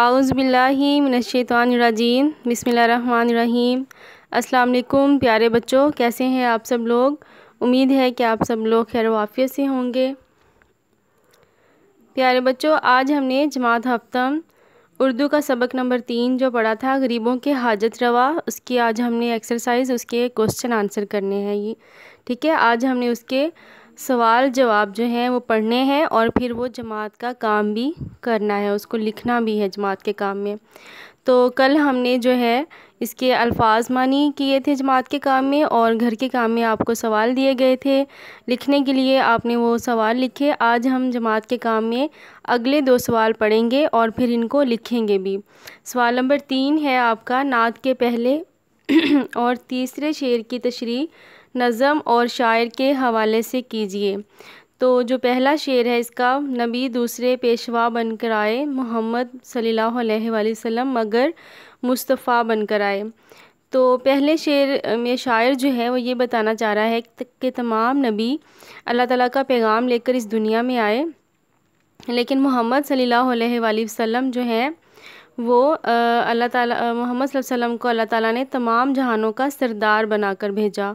आउज़बिल्लिमिनशैतवानरजीम बसमीम अल्लाम प्यारे बच्चों कैसे हैं आप सब लोग उम्मीद है कि आप सब लोग खैर वाफ़ियत से होंगे प्यारे बच्चों आज हमने जमात हफ्तम उर्दू का सबक नंबर तीन जो पढ़ा था गरीबों के हाजत रवा उसकी आज हमने एक्सरसाइज उसके क्वेश्चन आंसर करने हैं ये ठीक है आज हमने उसके सवाल जवाब जो हैं वो पढ़ने हैं और फिर वो जमात का काम भी करना है उसको लिखना भी है जमात के काम में तो कल हमने जो है इसके अल्फाज मानी किए थे जमात के काम में और घर के काम में आपको सवाल दिए गए थे लिखने के लिए आपने वो सवाल लिखे आज हम जमात के काम में अगले दो सवाल पढ़ेंगे और फिर इनको लिखेंगे भी सवाल नंबर तीन है आपका नात के पहले और तीसरे शेर की तशरी नज़म और शायर के हवाले से कीजिए तो जो पहला शेर है इसका नबी दूसरे पेशवा बनकर आए मोहम्मद सल्लल्लाहु अलैहि वसल्लम मगर मुस्तफ़ा बनकर आए तो पहले शेर में शायर जो है वो ये बताना चाह रहा है कि तमाम नबी अल्लाह ताला का पैगाम लेकर इस दुनिया में आए लेकिन मोहम्मद सल्लल्लाहु अलैहि वसल्लम जो है वो अल्लाह ताला मोहम्मद वसल्लम को अल्लाह ताला ने तमाम जहानों का सरदार बनाकर भेजा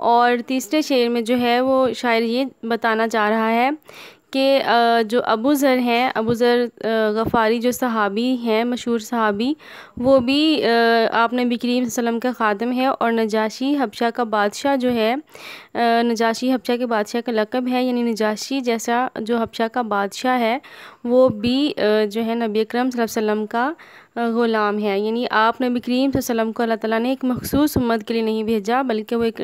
और तीसरे शेर में जो है वो शायर ये बताना चाह रहा है कि जो अबू ज़र हैं अबू ज़र गफ़ारी जो सहाबी हैं मशहूर सहाबी वो भी आप नबी करीम का ख़ादम है और नजाशी हबशा का बादशाह जो है नजाशी हबशा के बादशाह का लकब है यानी नजाशी जैसा जो हबशा का बादशाह है वो भी जो है नबी अक्रम वसम का ग़ुलाम है यानी आप नबी करीम वसम को अल्लाह ताला ने एक मखसूस उम्मत के लिए नहीं भेजा बल्कि वो एक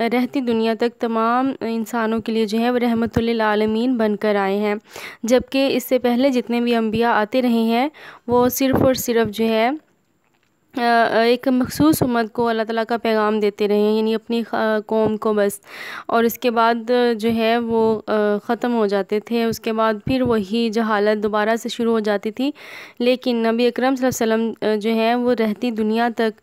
रहती दुनिया तक तमाम इंसानों के लिए जो है वो रहमत आलमीन बनकर आए हैं जबकि इससे पहले जितने भी अम्बिया आते रहे हैं वो सिर्फ़ और सिर्फ जो है एक मखसूस उम्मत को अल्लाह ताला का पैगाम देते रहे यानी अपनी कौम को बस और इसके बाद जो है वो ख़त्म हो जाते थे उसके बाद फिर वही जहालत दोबारा से शुरू हो जाती थी लेकिन नबी अकरम वसल्लम जो है वो रहती दुनिया तक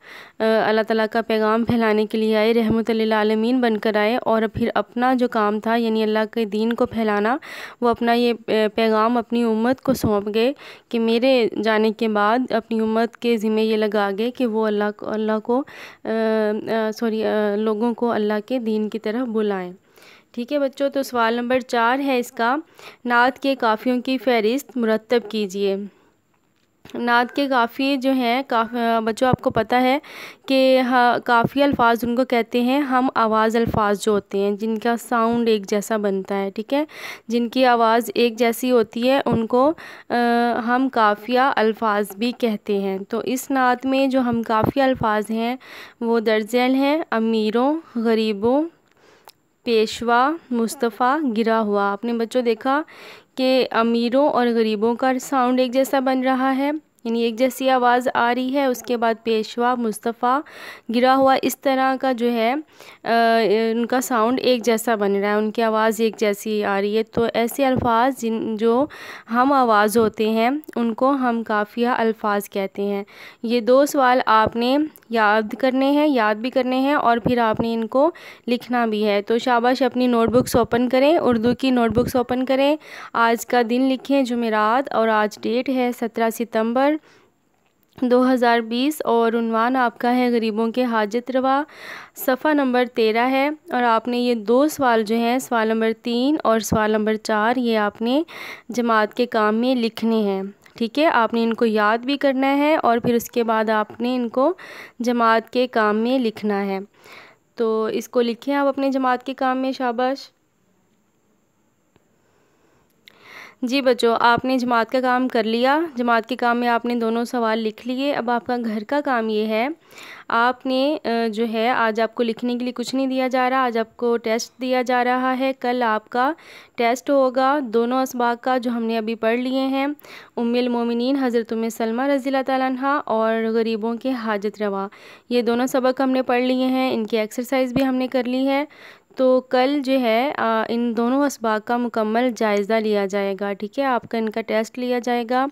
अल्लाह ताला का पैगाम फैलाने के लिए आए रहमत आलमीन बनकर आए और फिर अपना जो काम था यानी अल्लाह के दीन को फैलाना वो अपना ये पैगाम अपनी उम्मत को सौंप गए कि मेरे जाने के बाद अपनी उम्मत के ज़िम्मे ये लगा मांगे कि वो अल्लाह को अल्लाह को सॉरी लोगों को अल्लाह के दीन की तरफ बुलाएं ठीक है बच्चों तो सवाल नंबर चार है इसका नात के काफ़ियों की फहरिस्त मुरतब कीजिए नात के काफ़ी जो हैं काफ़ी बच्चों आपको पता है कि काफ़ी अल्फाज उनको कहते हैं हम आवाज़ अल्फाज जो होते हैं जिनका साउंड एक जैसा बनता है ठीक है जिनकी आवाज़ एक जैसी होती है उनको आ, हम काफ़िया अल्फाज भी कहते हैं तो इस नात में जो हम काफ़ी अल्फाज हैं वो दर्जैल हैं अमीरों गरीबों पेशवा मुस्तफ़ा गिरा हुआ आपने बच्चों देखा कि अमीरों और गरीबों का साउंड एक जैसा बन रहा है यानी एक जैसी आवाज़ आ रही है उसके बाद पेशवा मुस्तफ़ा गिरा हुआ इस तरह का जो है आ, उनका साउंड एक जैसा बन रहा है उनकी आवाज़ एक जैसी आ रही है तो ऐसे अल्फाज जिन जो हम आवाज़ होते हैं उनको हम काफ़िया अल्फाज कहते हैं ये दो सवाल आपने याद करने हैं याद भी करने हैं और फिर आपने इनको लिखना भी है तो शाबाश अपनी नोटबुक्स ओपन करें उर्दू की नोटबुक्स ओपन करें आज का दिन लिखें जमेरात और आज डेट है सत्रह सितंबर 2020 और उनवान आपका है गरीबों के हाजत रवा सफ़ा नंबर तेरह है और आपने ये दो सवाल जो हैं सवाल नंबर तीन और सवाल नंबर चार ये आपने जमात के काम में लिखने हैं ठीक है आपने इनको याद भी करना है और फिर उसके बाद आपने इनको जमात के काम में लिखना है तो इसको लिखें आप अपने जमात के काम में शाबाश जी बच्चों आपने जमात का काम कर लिया जमात के काम में आपने दोनों सवाल लिख लिए अब आपका घर का काम ये है आपने जो है आज आपको लिखने के लिए कुछ नहीं दिया जा रहा आज आपको टेस्ट दिया जा रहा है कल आपका टेस्ट होगा दोनों इसबाक का जो हमने अभी पढ़ लिए हैं उमिल मोमिन हज़रत उम सलमा रज़ी तहा और गरीबों के हाजत रवा ये दोनों सबक हमने पढ़ लिए हैं इनकी एक्सरसाइज भी हमने कर ली है तो कल जो है आ, इन दोनों इसबाग का मुकम्मल जायज़ा लिया जाएगा ठीक है आपका इनका टेस्ट लिया जाएगा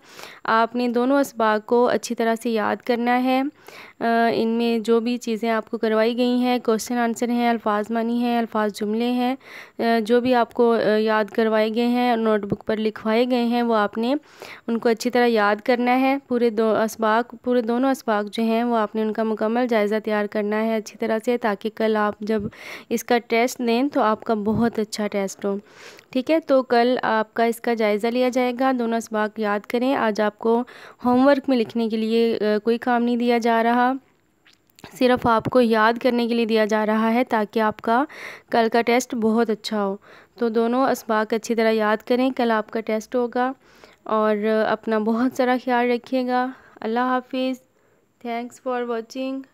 आपने दोनों इसबाग को अच्छी तरह से याद करना है इनमें जो भी चीज़ें आपको करवाई गई हैं क्वेश्चन आंसर हैं अल्फाज मानी हैं अल्फाज जुमले हैं जो भी आपको याद करवाए गए हैं नोटबुक पर लिखवाए गए हैं वो आपने उनको अच्छी तरह याद करना है पूरे दो इसबाक पूरे दोनों इसबाक जो हैं वो आपने उनका मुकम्मल जायज़ा तैयार करना है अच्छी तरह से ताकि कल आप जब इसका टेस्ट दें तो आपका बहुत अच्छा टेस्ट हो ठीक है तो कल आपका इसका जायज़ा लिया जाएगा दोनों इसबाक याद करें आज आपको होमवर्क में लिखने के लिए कोई काम नहीं दिया जा रहा सिर्फ आपको याद करने के लिए दिया जा रहा है ताकि आपका कल का टेस्ट बहुत अच्छा हो तो दोनों इसबाक अच्छी तरह याद करें कल आपका टेस्ट होगा और अपना बहुत सारा ख्याल रखिएगा अल्लाह हाफिज़ थैंक्स फॉर वॉचिंग